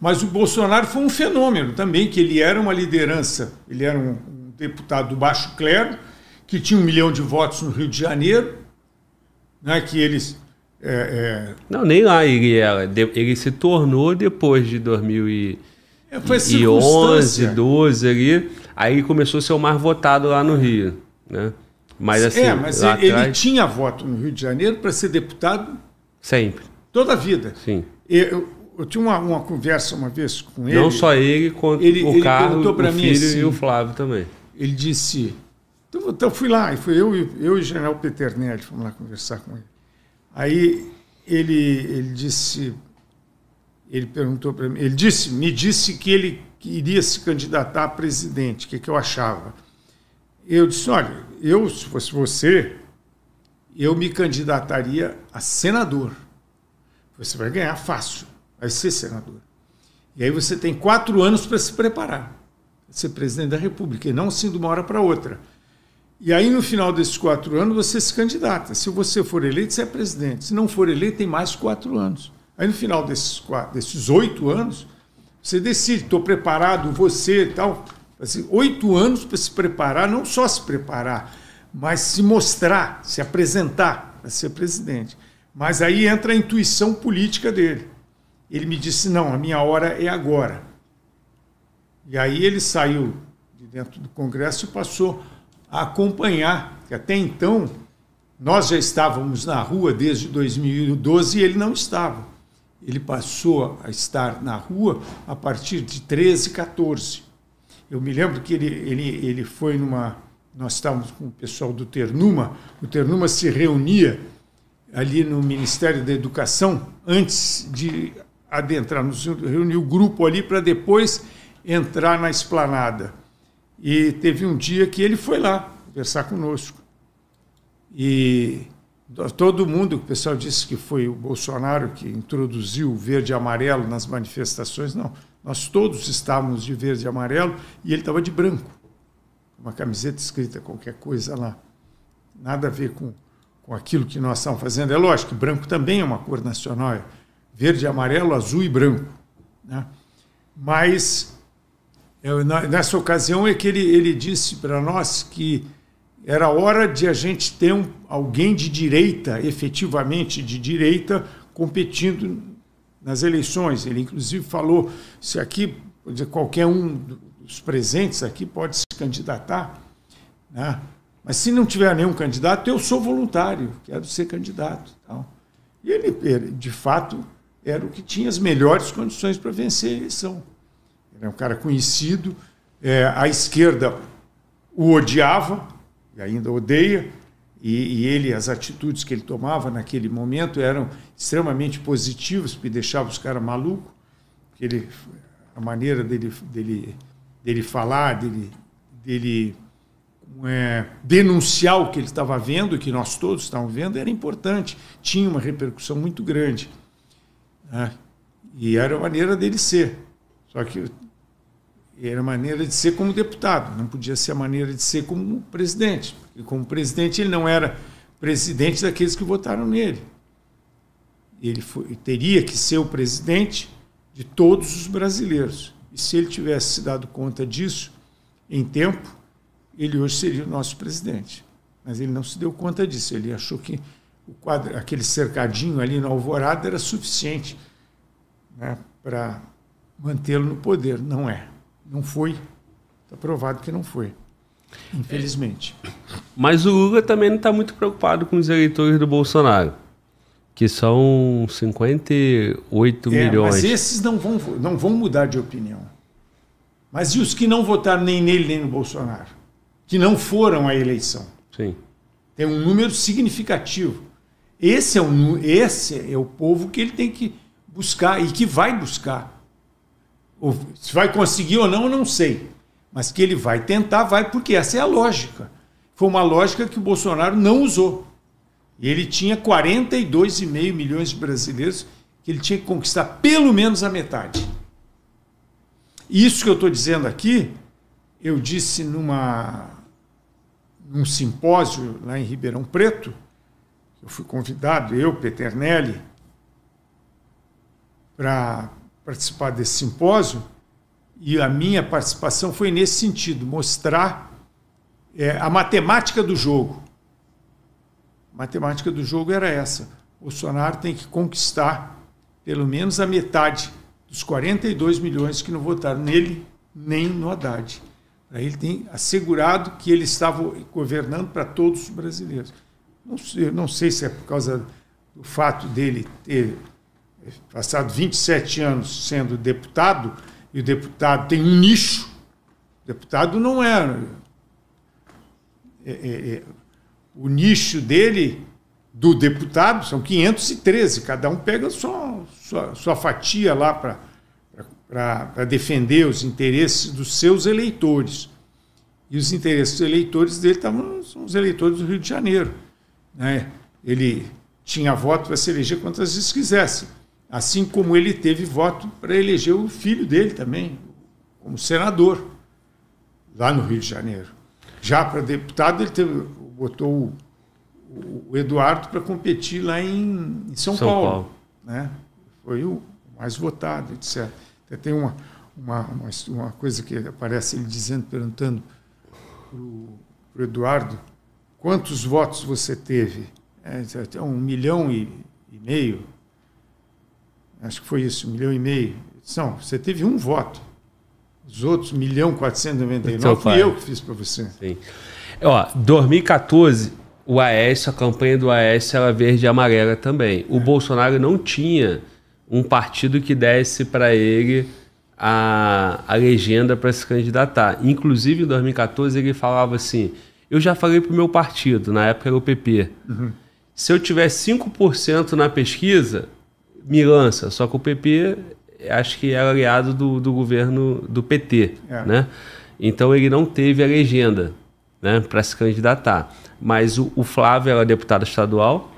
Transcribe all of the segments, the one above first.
Mas o Bolsonaro foi um fenômeno também, que ele era uma liderança, ele era um, um deputado do baixo clero, que tinha um milhão de votos no Rio de Janeiro, né, que eles é, é... Não, nem lá ele é, era. Ele se tornou depois de 2011, é, 12 ali. Aí começou a ser o mais votado lá no Rio. Né? Mas é, assim. É, mas ele, atrás... ele, tinha voto no Rio de Janeiro para ser deputado. Sempre. Toda a vida. Sim. Eu, eu tinha uma, uma conversa uma vez com ele. Não só ele, quanto ele, o ele Carlos, o filho assim, e o Flávio também. Ele disse... Então, então fui lá, foi eu, eu e o general Peternelli, fomos lá conversar com ele. Aí ele, ele disse... Ele perguntou para mim... Ele disse, me disse que ele iria se candidatar a presidente, o que, que eu achava. Eu disse, olha, eu, se fosse você, eu me candidataria a senador. Você vai ganhar fácil vai ser senador. E aí você tem quatro anos para se preparar, para ser presidente da República, e não assim de uma hora para outra. E aí, no final desses quatro anos, você se candidata. Se você for eleito, você é presidente. Se não for eleito, tem mais quatro anos. Aí, no final desses, quatro, desses oito anos, você decide: estou preparado, você e tal. Assim, oito anos para se preparar, não só se preparar, mas se mostrar, se apresentar para ser presidente. Mas aí entra a intuição política dele ele me disse: não, a minha hora é agora. E aí ele saiu de dentro do Congresso e passou a acompanhar, que até então nós já estávamos na rua desde 2012 e ele não estava. Ele passou a estar na rua a partir de 13, 14. Eu me lembro que ele, ele, ele foi numa. Nós estávamos com o pessoal do Ternuma, o Ternuma se reunia ali no Ministério da Educação antes de adentrar, nos reuniu o grupo ali para depois entrar na esplanada. E teve um dia que ele foi lá conversar conosco. E todo mundo, o pessoal disse que foi o Bolsonaro que introduziu o verde e amarelo nas manifestações. Não, nós todos estávamos de verde e amarelo e ele estava de branco. Uma camiseta escrita qualquer coisa lá. Nada a ver com, com aquilo que nós estamos fazendo. É lógico branco também é uma cor nacional, é verde, amarelo, azul e branco. Né? Mas eu, é, nessa ocasião é que ele, ele disse para nós que era hora de a gente ter um, alguém de direita, efetivamente de direita, competindo nas eleições. Ele, inclusive, falou: se aqui dizer, qualquer um dos presentes aqui pode se candidatar, né? mas se não tiver nenhum candidato, eu sou voluntário, quero ser candidato. Então, e ele, de fato, era o que tinha as melhores condições para vencer a eleição. Era é um cara conhecido, é, a esquerda o odiava, e ainda odeia, e, e, ele, as atitudes que ele tomava naquele momento eram extremamente positivas, porque deixava os caras malucos, ele, a maneira dele, dele, dele falar, dele, dele é, denunciar o que ele estava vendo, que nós todos estávamos vendo, era importante, tinha uma repercussão muito grande. Né? E era a maneira dele ser. Só que era a maneira de ser como deputado, não podia ser a maneira de ser como presidente. Porque como presidente ele não era presidente daqueles que votaram nele. Ele foi, teria que ser o presidente de todos os brasileiros. E se ele tivesse se dado conta disso em tempo, ele hoje seria o nosso presidente. Mas ele não se deu conta disso. Ele achou que quadro, aquele cercadinho ali na alvorada era suficiente né, para mantê-lo no poder. Não é. Não foi. Está provado que não foi. Infelizmente. É. Mas o Lula também não está muito preocupado com os eleitores do Bolsonaro, que são 58 é, milhões. Mas esses não vão, não vão mudar de opinião. Mas e os que não votaram nem nele nem no Bolsonaro? Que não foram à eleição? Sim. Tem é um número significativo. Esse é, o, esse é o povo que ele tem que buscar e que vai buscar. Ou, se vai conseguir ou não, eu não sei. Mas que ele vai tentar, vai, porque essa é a lógica. Foi uma lógica que o Bolsonaro não usou. Ele tinha 42,5 milhões de brasileiros que ele tinha que conquistar pelo menos a metade. Isso que eu estou dizendo aqui, eu disse numa, num simpósio lá em Ribeirão Preto, eu fui convidado, eu, Peternelli, para participar desse simpósio e a minha participação foi nesse sentido mostrar é, a matemática do jogo. A matemática do jogo era essa: Bolsonaro tem que conquistar pelo menos a metade dos 42 milhões que não votaram nele nem no Haddad. Aí ele tem assegurado que ele estava governando para todos os brasileiros. Não sei, não sei se é por causa do fato dele ter passado 27 anos sendo deputado, e o deputado tem um nicho. O deputado não é. Né? é, é, é o nicho dele, do deputado, são 513, cada um pega sua, sua, sua fatia lá para defender os interesses dos seus eleitores. E os interesses dos eleitores dele estavam, são os eleitores do Rio de Janeiro. Né? Ele tinha voto para se eleger quantas vezes quisesse, assim como ele teve voto para eleger o filho dele também, como senador, lá no Rio de Janeiro. Já para deputado, ele teve, botou o, o Eduardo para competir lá em, em São, São, Paulo. Paulo. Né? Foi o mais votado, etc. Até tem uma, uma, uma, uma coisa que aparece ele dizendo, perguntando para o Eduardo Quantos votos você teve? É, um milhão e, e, meio. Acho que foi isso, um milhão e meio. Não, você teve um voto. Os outros, 1 milhão 499, fui eu que fiz para você. Sim. Ó, 2014, o AS, a campanha do AS era verde e amarela também. O é. Bolsonaro não tinha um partido que desse para ele a, a legenda para se candidatar. Inclusive, em 2014, ele falava assim: eu já falei para o meu partido, na época era o PP. Uhum. Se eu tiver 5% na pesquisa, me lança. Só que o PP acho que era é aliado do, do governo do PT. É. Né? Então ele não teve a legenda né, para se candidatar. Mas o, o, Flávio era deputado estadual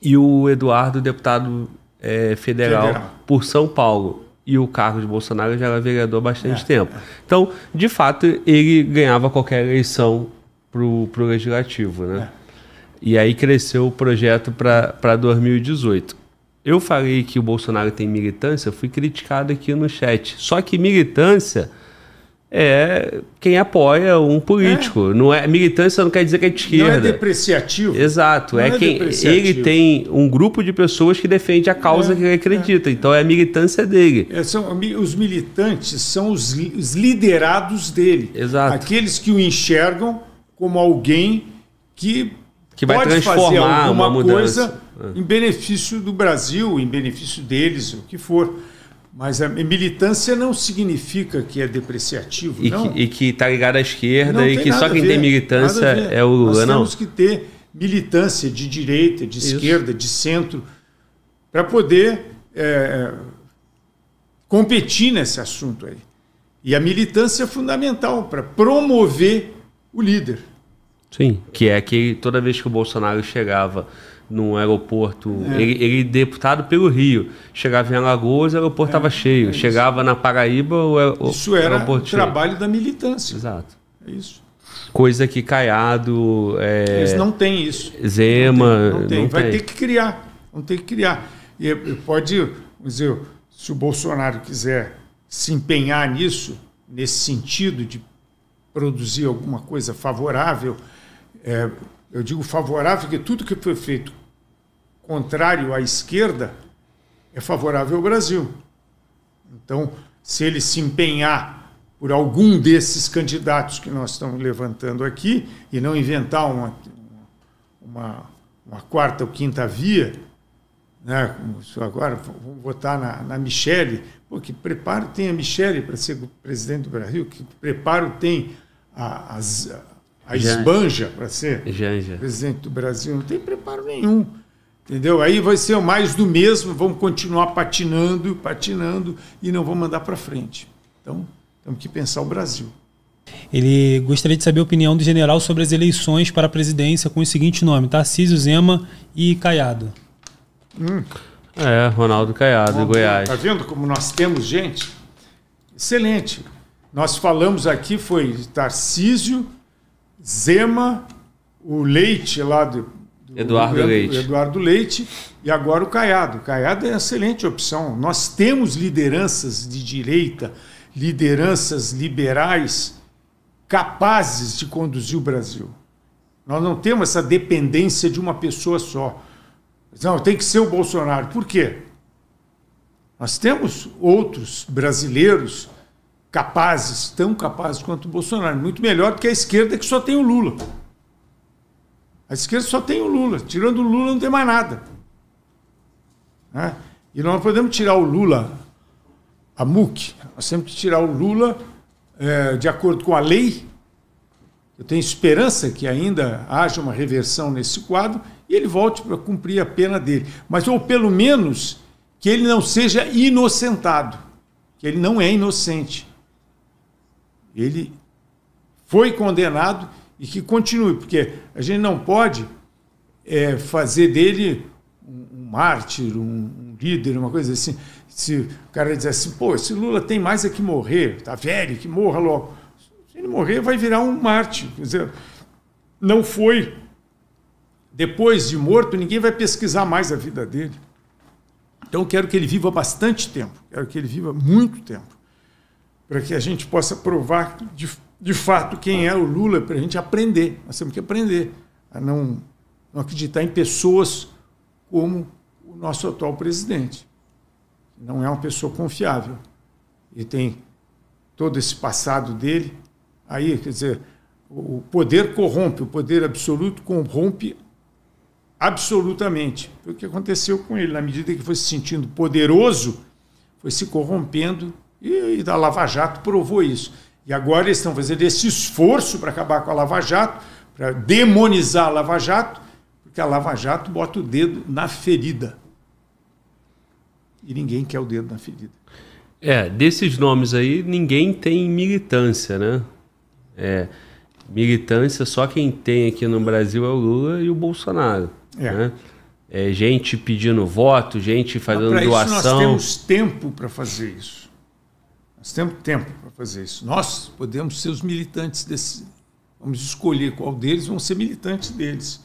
e o Eduardo, deputado é, federal, federal, por São Paulo. E o Carlos Bolsonaro já era vereador há bastante é. tempo. Então, de fato, ele ganhava qualquer eleição pro, o legislativo, né? É. E aí cresceu o projeto para 2018. Eu falei que o Bolsonaro tem militância, fui criticado aqui no chat. Só que militância é quem apoia um político. É. Não é militância não quer dizer que é de esquerda. Não é depreciativo. Exato, não é, é quem ele tem um grupo de pessoas que defende a causa é, que ele acredita. É. Então é a militância dele. É, são, os militantes são os, os liderados dele. Exato. Aqueles que o enxergam como alguém que, que vai pode fazer alguma coisa ah. em benefício do Brasil, em benefício deles, o que for. Mas a militância não significa que é depreciativo, e não. Que, e que está ligado à esquerda não e que só quem ver, tem militância é o Lula, não. Nós temos que ter militância de direita, de Isso. esquerda, de centro, para poder é, competir nesse assunto aí. E a militância é fundamental para promover o líder. Sim. Que é que toda vez que o Bolsonaro chegava num aeroporto, é. ele, ele, deputado pelo Rio, chegava em Alagoas, o aeroporto estava é, é, cheio. É chegava na Paraíba, o, aeroporto isso era o trabalho cheio. da militância. Exato. É isso. Coisa que Caiado. É, Eles não têm isso. Zema. Não tem. Não tem. Não Vai tem. ter que criar. Vão ter que criar. E pode dizer, se o Bolsonaro quiser se empenhar nisso, nesse sentido de produzir alguma coisa favorável é, eu digo favorável, porque tudo que foi feito contrário à esquerda é favorável ao Brasil. Então, se ele se empenhar por algum desses candidatos que nós estamos levantando aqui e não inventar uma, uma, uma quarta ou quinta via, né, agora vamos votar na, na Michele, Pô, que preparo tem a Michele para ser presidente do Brasil, que preparo tem a, a, a esbanja para ser Janja. presidente do Brasil. Não tem preparo nenhum. Entendeu? Aí vai ser mais do mesmo, vamos continuar patinando, patinando e não vamos mandar para frente. Então, temos que pensar o Brasil. Ele gostaria de saber a opinião do general sobre as eleições para a presidência com o seguinte nome: Tarcísio Zema e Caiado. Hum. É, Ronaldo Caiado, Bom, Goiás. Tá vendo como nós temos gente? Excelente. Nós falamos aqui foi Tarcísio, Zema, o Leite lá do, do Eduardo, Eduardo, Leite. Eduardo Leite e agora o Caiado. O Caiado é uma excelente opção. Nós temos lideranças de direita, lideranças liberais capazes de conduzir o Brasil. Nós não temos essa dependência de uma pessoa só. Não, tem que ser o Bolsonaro. Por quê? Nós temos outros brasileiros capazes, tão capazes quanto o Bolsonaro, muito melhor do que a esquerda que só tem o Lula. A esquerda só tem o Lula, tirando o Lula não tem mais nada. Né? E nós podemos tirar o Lula, a MUC, nós temos que tirar o Lula é, de acordo com a lei. Eu tenho esperança que ainda haja uma reversão nesse quadro e ele volte para cumprir a pena dele. Mas, ou pelo menos, que ele não seja inocentado, que ele não é inocente ele foi condenado e que continue, porque a gente não pode é, fazer dele um, mártir, um, um, líder, uma coisa assim. Se o cara diz assim, pô, esse Lula tem mais é que morrer, tá velho, que morra logo. Se ele morrer, vai virar um mártir. Quer dizer, não foi. Depois de morto, ninguém vai pesquisar mais a vida dele. Então, quero que ele viva bastante tempo, quero que ele viva muito tempo para que a gente possa provar de, de fato quem é o Lula, para a gente aprender. Nós temos que aprender a não, não acreditar em pessoas como o nosso atual presidente. Não é uma pessoa confiável. E tem todo esse passado dele. Aí, quer dizer, o poder corrompe, o poder absoluto corrompe absolutamente. Foi o que aconteceu com ele. Na medida que foi se sentindo poderoso, foi se corrompendo e, e da Lava Jato provou isso. E agora eles estão fazendo esse esforço para acabar com a Lava Jato, para demonizar a Lava Jato, porque a Lava Jato bota o dedo na ferida. E ninguém quer o dedo na ferida. É, desses nomes aí, ninguém tem militância, né? É, militância só quem tem aqui no Brasil é o Lula e o Bolsonaro. É. Né? É, gente pedindo voto, gente fazendo Mas doação. Isso nós temos tempo para fazer isso. Nós temos tempo para fazer isso. Nós podemos ser os militantes desse. Vamos escolher qual deles vão ser militantes deles.